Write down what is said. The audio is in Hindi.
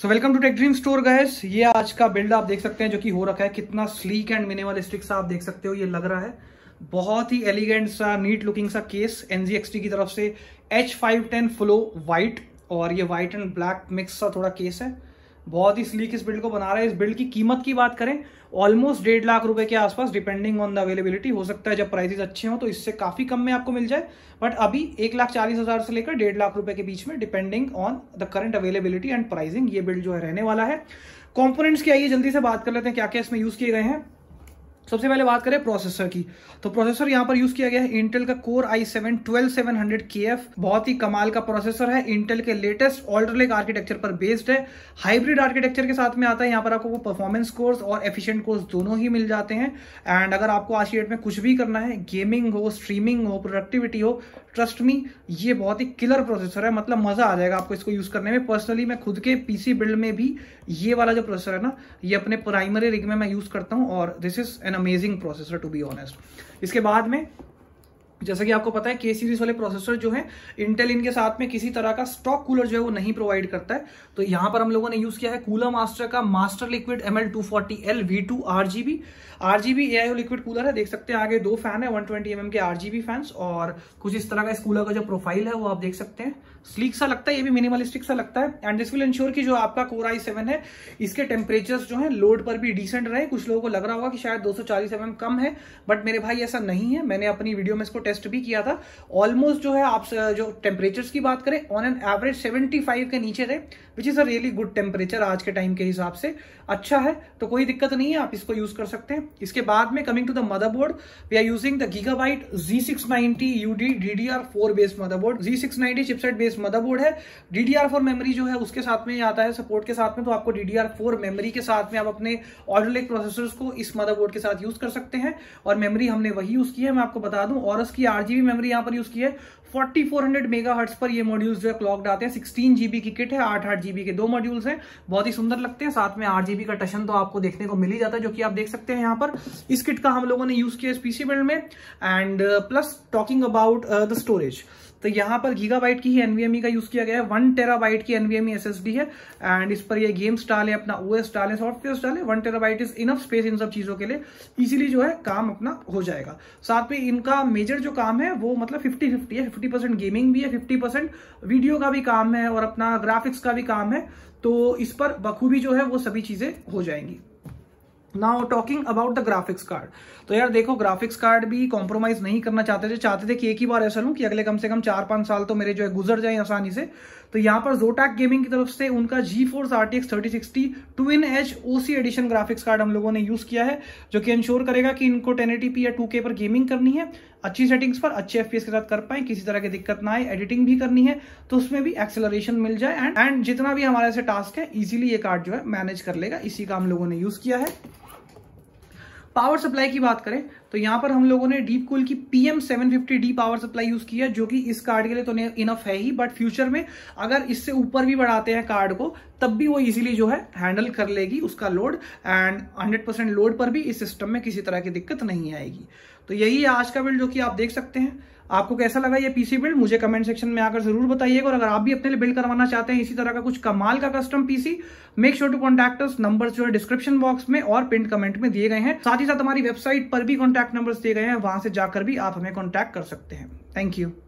so welcome to tech dream store guys ये आज का बिल्ड आप देख सकते हैं जो कि हो रखा है कितना स्लीक एंड मिनिमलिस्टिक सा आप देख सकते हो ये लग रहा है बहुत ही एलिगेंट सा नीट लुकिंग सा केस एनजीएक्सटी की तरफ से H five ten flow white और ये व्हाइट एंड ब्लैक मिक्स सा थोड़ा केस है बहुत ही स्लीक इस बिल्ड को बना रहा है इस बिल्ड की कीमत की बात करें ऑलमोस्ट डेढ़ लाख रुपए के आसपास डिपेंडिंग ऑन द अवेलेबिलिटी हो सकता है जब प्राइसेस अच्छे हों तो इससे काफ़ी कम में आपको मिल जाए बट अभी एक लाख चालीस हज़ार से लेकर डेढ़ लाख रुपए के बीच में depending on the current availability and pricing ये बिल्ड जो है रहने वाला है कॉम्पोनेंट्स की आइए जल्दी से बात कर लेते हैं क्या क्या इसमें यूज़ किए गए हैं सबसे पहले बात करें प्रोसेसर की तो प्रोसेसर यहाँ पर यूज किया गया है इंटेल का core i seven twelve seven hundred K F बहुत ही कमाल का प्रोसेसर है इंटेल के लेटेस्ट ऑल्टरलेक आर्किटेक्चर पर बेस्ड है हाइब्रिड आर्किटेक्चर के साथ में आता है यहाँ पर आपको परफॉर्मेंस कोर्स और एफिशिएंट कोर्स दोनों ही मिल जाते हैं एंड अगर आपको आज की डेट में कुछ भी करना है गेमिंग हो स्ट्रीमिंग हो प्रोडक्टिविटी हो ट्रस्ट मी ये बहुत ही किलर प्रोसेसर है मतलब मजा आ जाएगा आपको इसको यूज करने में पर्सनली मैं खुद के पीसी बिल्ड में भी ये वाला जो प्रोसेसर है ना ये अपने प्राइमरी रिग में मैं यूज करता हूँ और this is an amazing processor to be honest इसके बाद में जैसा कि आपको पता है के सीरीज वाले प्रोसेसर जो है इंटेल इनके साथ में किसी तरह का स्टॉक कूलर जो है वो नहीं प्रोवाइड करता है तो यहां पर हम लोगों ने यूज किया है कूलर मास्टर का master liquid M L two forty L V two R G B R G B A liquid cooler है देख सकते हैं आगे दो फैन है वन ट्वेंटी एम एम के आर जी बी फैंस और कुछ इस तरह का इस कूलर का जो प्रोफाइल है वो आप देख सकते हैं स्लीक सा लगता है ये भी मिनिमलिस्टिक सा लगता है एंड दिस विल इंश्योर कि जो आपका कोर आई सेवन है इसके टेम्परेचर जो है लोड पर भी डिसेंट रहे कुछ लोगों को लग रहा होगा कि शायद 240 सौ mm कम है बट मेरे भाई ऐसा नहीं है मैंने अपनी वीडियो में इसको टेस्ट भी किया था ऑलमोस्ट जो है आप जो टेम्परेचर की बात करें ऑन एन एवरेज सेवेंटी के नीचे रहे which is a really good temperature आज के टाइम के हिसाब से अच्छा है तो कोई दिक्कत नहीं है आप इसको यूज कर सकते हैं इसके बाद में coming to the motherboard we are using the Gigabyte G six ninety U D D D R four based motherboard G six ninety chipset base motherboard है DDR4 मेमोरी जो है उसके साथ में आता है सपोर्ट के साथ में तो आपको DDR4 मेमोरी के साथ में आप अपने ऑडियो प्रोसेसर को इस मदरबोर्ड के साथ यूज कर सकते हैं और मेमोरी हमने वही यूज की है मैं आपको बता दूं और उसकी आरजीबी मेमोरी यहां पर यूज की है 4400 मेगाहर्ट्ज पर ये मॉड्यूल्स जो है क्लॉक्ड आते हैं सिक्सटीन जीबी की किट है आठ आठ जीबी के दो मॉड्यूल्स हैं बहुत ही सुंदर लगते हैं साथ में आठ जीबी का टशन तो आपको देखने को मिल ही जाता है जो कि आप देख सकते हैं यहाँ पर इस किट का हम लोगों ने यूज किया इस पीसी बिल्ड में and plus talking about the storage तो यहाँ पर गीगाबाइट की ही एनवीएमई e का यूज किया गया है वन टेराबाइट की एनवीएमई एसएसडी e है एंड इस पर ये गेम्स डाले अपना ओएस डाले सॉफ्टवेयर डाले one terabyte is enough space इन सब चीजों के लिए इजिली जो है काम अपना हो जाएगा साथ में इनका मेजर जो काम है वो मतलब फिफ्टी फिफ्टी है फिफ्टी गेमिंग भी है फिफ्टी वीडियो का भी काम है और अपना ग्राफिक्स का भी काम है तो इस पर बखूबी जो है वो सभी चीजें हो जाएंगी now talking about the graphics card तो यार देखो ग्राफिक्स कार्ड भी कॉम्प्रोमाइज नहीं करना चाहते थे चाहते थे कि एक ही बार ऐसा लूँ कि अगले कम से कम चार पांच साल तो मेरे जो है गुजर जाए आसानी से तो यहाँ पर जोटैक गेमिंग की तरफ से उनका GeForce R T X thirty sixty two in H O C edition graphics card हम लोगों ने यूज़ किया है जो कि इंश्योर करेगा कि इनको टेन टी पी या टू के पर गेमिंग करनी है अच्छी सेटिंग्स पर अच्छे एफ के साथ कर पाए किसी तरह की दिक्कत ना आए एडिटिंग भी करनी है तो उसमें भी एक्सेलरेशन मिल जाए एंड एंड जितना भी हमारे से टास्क है इजीली ये कार्ड जो है मैनेज कर लेगा इसी का हम लोगों ने यूज किया है पावर सप्लाई की बात करें तो यहां पर हम लोगों ने डीप कूल की PM 750 D power supply use किया जो कि इस कार्ड के लिए तो इनफ है ही बट फ्यूचर में अगर इससे ऊपर भी बढ़ाते हैं कार्ड को तब भी वो इजीली जो है हैंडल कर लेगी उसका लोड एंड 100% लोड पर भी इस सिस्टम में किसी तरह की दिक्कत नहीं आएगी तो यही है आज का बिल्ड जो कि आप देख सकते हैं आपको कैसा लगा ये पीसी बिल्ड मुझे कमेंट सेक्शन में आकर जरूर बताइएगा और अगर आप भी अपने लिए बिल्ड करवाना चाहते हैं इसी तरह का कुछ कमाल का custom PC make sure to contact number जो है डिस्क्रिप्शन बॉक्स में और पिंड कमेंट में दिए गए हैं साथ ही साथ हमारी वेबसाइट पर भी कॉन्टैक्ट नंबर दिए गए हैं वहां से जाकर भी आप हमें कॉन्टैक्ट कर सकते हैं थैंक यू